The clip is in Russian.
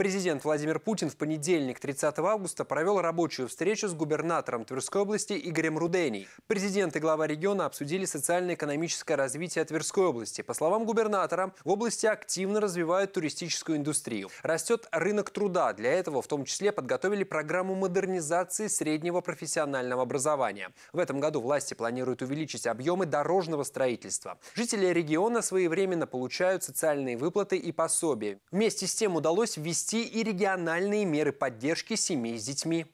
Президент Владимир Путин в понедельник, 30 августа, провел рабочую встречу с губернатором Тверской области Игорем Руденей. Президент и глава региона обсудили социально-экономическое развитие Тверской области. По словам губернатора, в области активно развивают туристическую индустрию. Растет рынок труда. Для этого в том числе подготовили программу модернизации среднего профессионального образования. В этом году власти планируют увеличить объемы дорожного строительства. Жители региона своевременно получают социальные выплаты и пособия. Вместе с тем удалось ввести ввести и региональные меры поддержки семей с детьми.